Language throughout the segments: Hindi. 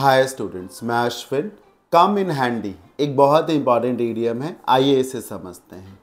हाई स्टूडेंट्स मैं अश्विन कम इन हैंडी एक बहुत ही इंपॉर्टेंट ईडियम है आइए इसे समझते हैं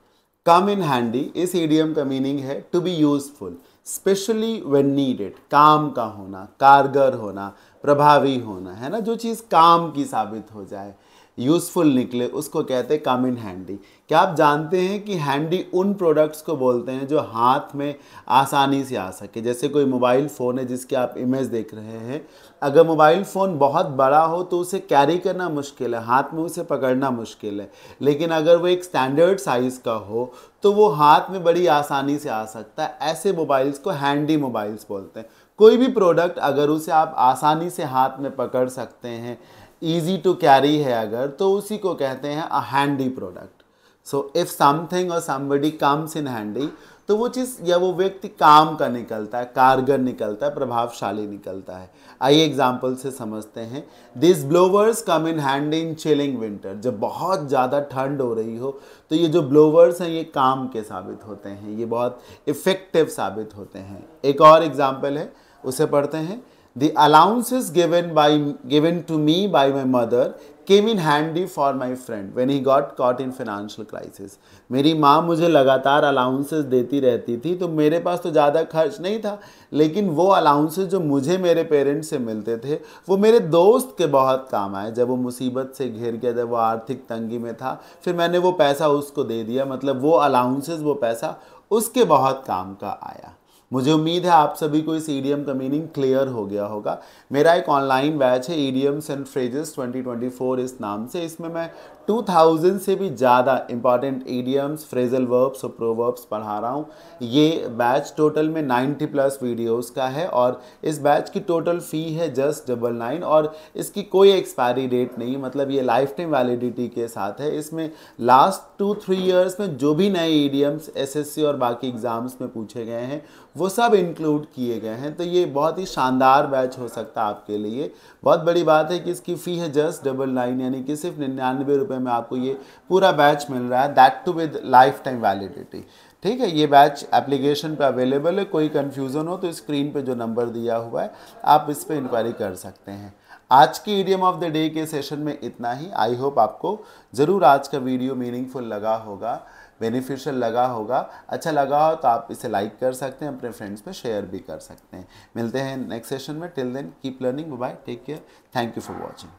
कम इन हैंडी इस ईडियम का मीनिंग है to be useful specially when needed काम का होना कारगर होना प्रभावी होना है ना जो चीज़ काम की साबित हो जाए यूज़फुल निकले उसको कहते हैं कम इन हैंडी क्या आप जानते हैं कि हैंडी उन प्रोडक्ट्स को बोलते हैं जो हाथ में आसानी से आ सके जैसे कोई मोबाइल फ़ोन है जिसके आप इमेज देख रहे हैं अगर मोबाइल फ़ोन बहुत बड़ा हो तो उसे कैरी करना मुश्किल है हाथ में उसे पकड़ना मुश्किल है लेकिन अगर वो एक स्टैंडर्ड साइज़ का हो तो वो हाथ में बड़ी आसानी से आ सकता है ऐसे मोबाइल्स को हैंडी मोबाइल्स बोलते हैं कोई भी प्रोडक्ट अगर उसे आप आसानी से हाथ में पकड़ सकते हैं ईजी टू कैरी है अगर तो उसी को कहते हैं a handy product so if something और समबडी कम्स इन हैंडी तो वो चीज़ या वो व्यक्ति काम का निकलता है कारगर निकलता है प्रभावशाली निकलता है आइए एग्जाम्पल से समझते हैं this blowers come in hand in chilling winter जब बहुत ज़्यादा ठंड हो रही हो तो ये जो ब्लोवर्स हैं ये काम के साबित होते हैं ये बहुत इफ़ेक्टिव साबित होते हैं एक और एग्ज़ाम्पल है उसे पढ़ते हैं The allowances given by given to me by my mother came in handy for my friend when he got caught in financial crisis मेरी माँ मुझे लगातार अलाउंसेस देती रहती थी तो मेरे पास तो ज़्यादा खर्च नहीं था लेकिन वो अलाउंसेज जो मुझे मेरे पेरेंट्स से मिलते थे वो मेरे दोस्त के बहुत काम आए जब वो मुसीबत से घिर गया जब वो आर्थिक तंगी में था फिर मैंने वो पैसा उसको दे दिया मतलब वो अलाउंसेस वो पैसा उसके बहुत काम का आया मुझे उम्मीद है आप सभी को इस ईडीएम e का मीनिंग क्लियर हो गया होगा मेरा एक ऑनलाइन बैच है ईडीएम्स एंड फ्रेजेस 2024 इस नाम से इसमें मैं 2000 से भी ज़्यादा इंपॉर्टेंट ईडियम्स फ्रेजल वर्ब्स और प्रोवर्ब्स पढ़ा रहा हूँ ये बैच टोटल में 90 प्लस वीडियोस का है और इस बैच की टोटल फ़ी है जस्ट डबल नाइन और इसकी कोई एक्सपायरी डेट नहीं मतलब ये लाइफ टाइम वैलिडिटी के साथ है इसमें लास्ट टू थ्री ईयर्स में जो भी नए ईडियम्स e एसएससी और बाकी एग्ज़ाम्स में पूछे गए हैं वो सब इंक्लूड किए गए हैं तो ये बहुत ही शानदार बैच हो सकता है आपके लिए बहुत बड़ी बात है कि इसकी फ़ी है जस्ट डबल नाइन यानी कि सिर्फ निन्यानवे रुपये में आपको ये पूरा बैच मिल रहा है that too with lifetime validity ठीक है ये बैच एप्लीकेशन पे अवेलेबल है कोई कन्फ्यूज़न हो तो स्क्रीन पे जो नंबर दिया हुआ है आप इस पर इंक्वायरी कर सकते हैं आज के ईडियम ऑफ द डे के सेशन में इतना ही आई होप आपको ज़रूर आज का वीडियो मीनिंगफुल लगा होगा बेनिफिशियल लगा होगा अच्छा लगा हो तो आप इसे लाइक कर सकते हैं अपने फ्रेंड्स में शेयर भी कर सकते हैं मिलते हैं नेक्स्ट सेशन में till then keep learning bye take care thank you for watching